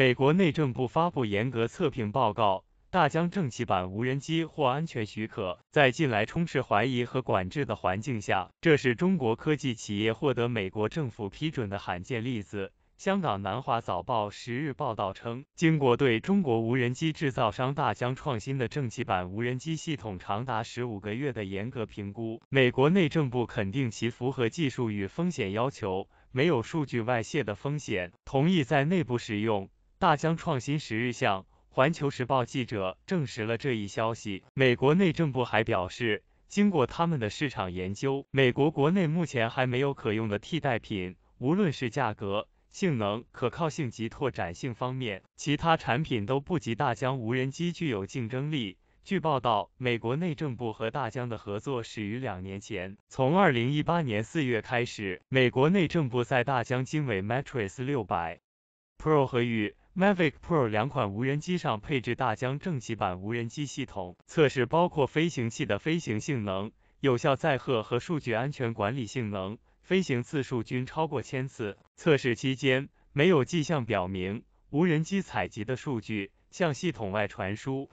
美国内政部发布严格测评报告，大疆正气版无人机获安全许可。在近来充斥怀疑和管制的环境下，这是中国科技企业获得美国政府批准的罕见例子。香港南华早报十日报道称，经过对中国无人机制造商大疆创新的正气版无人机系统长达十五个月的严格评估，美国内政部肯定其符合技术与风险要求，没有数据外泄的风险，同意在内部使用。大疆创新十日向《环球时报》记者证实了这一消息。美国内政部还表示，经过他们的市场研究，美国国内目前还没有可用的替代品，无论是价格、性能、可靠性及拓展性方面，其他产品都不及大疆无人机具有竞争力。据报道，美国内政部和大疆的合作始于两年前，从二零一八年四月开始，美国内政部在大疆经纬 Matrix 六百 Pro 和与 Mavic Pro 两款无人机上配置大疆正极版无人机系统，测试包括飞行器的飞行性能、有效载荷和数据安全管理性能，飞行次数均超过千次。测试期间，没有迹象表明无人机采集的数据向系统外传输。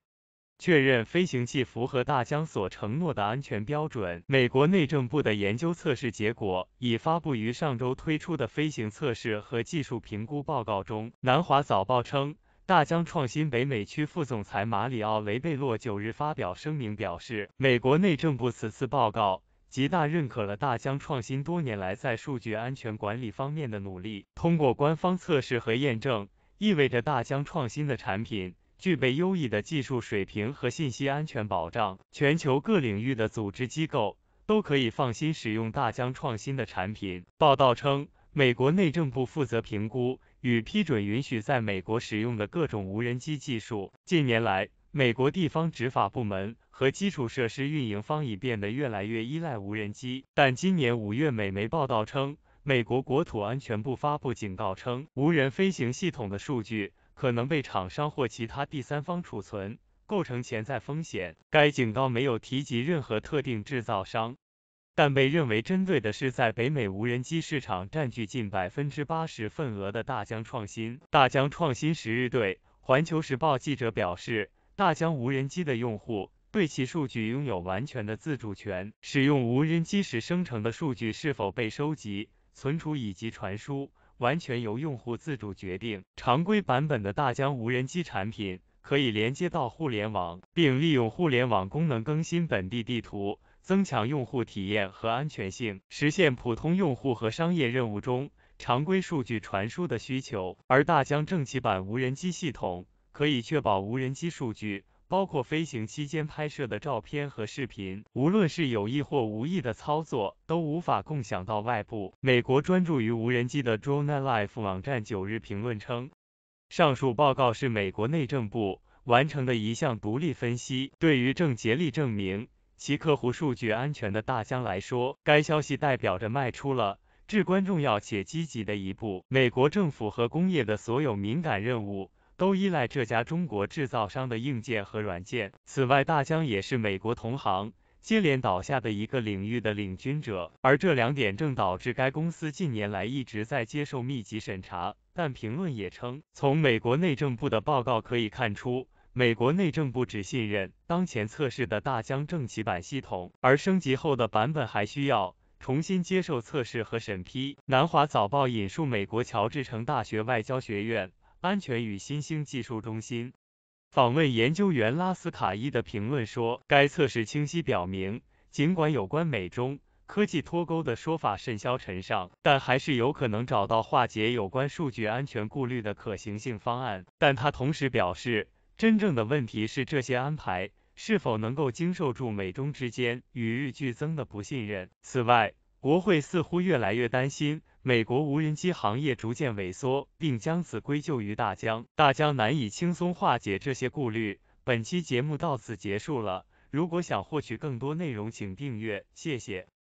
确认飞行器符合大疆所承诺的安全标准。美国内政部的研究测试结果已发布于上周推出的飞行测试和技术评估报告中。南华早报称，大疆创新北美区副总裁马里奥·雷贝洛九日发表声明表示，美国内政部此次报告极大认可了大疆创新多年来在数据安全管理方面的努力。通过官方测试和验证，意味着大疆创新的产品。具备优异的技术水平和信息安全保障，全球各领域的组织机构都可以放心使用大疆创新的产品。报道称，美国内政部负责评估与批准允许在美国使用的各种无人机技术。近年来，美国地方执法部门和基础设施运营方已变得越来越依赖无人机。但今年五月，美媒报道称，美国国土安全部发布警告称，无人飞行系统的数据。可能被厂商或其他第三方储存，构成潜在风险。该警告没有提及任何特定制造商，但被认为针对的是在北美无人机市场占据近百分之八十份额的大疆创新。大疆创新十日对环球时报记者表示，大疆无人机的用户对其数据拥有完全的自主权，使用无人机时生成的数据是否被收集、存储以及传输。完全由用户自主决定。常规版本的大疆无人机产品可以连接到互联网，并利用互联网功能更新本地地图，增强用户体验和安全性，实现普通用户和商业任务中常规数据传输的需求。而大疆正气版无人机系统可以确保无人机数据。包括飞行期间拍摄的照片和视频，无论是有意或无意的操作，都无法共享到外部。美国专注于无人机的 DroneLife 网站九日评论称，上述报告是美国内政部完成的一项独立分析。对于正竭力证明其客户数据安全的大疆来说，该消息代表着迈出了至关重要且积极的一步。美国政府和工业的所有敏感任务。都依赖这家中国制造商的硬件和软件。此外，大疆也是美国同行接连倒下的一个领域的领军者，而这两点正导致该公司近年来一直在接受密集审查。但评论也称，从美国内政部的报告可以看出，美国内政部只信任当前测试的大疆政企版系统，而升级后的版本还需要重新接受测试和审批。南华早报引述美国乔治城大学外交学院。安全与新兴技术中心访问研究员拉斯卡伊的评论说，该测试清晰表明，尽管有关美中科技脱钩的说法甚嚣尘上，但还是有可能找到化解有关数据安全顾虑的可行性方案。但他同时表示，真正的问题是这些安排是否能够经受住美中之间与日俱增的不信任。此外，国会似乎越来越担心。美国无人机行业逐渐萎缩，并将此归咎于大疆。大疆难以轻松化解这些顾虑。本期节目到此结束了。如果想获取更多内容，请订阅，谢谢。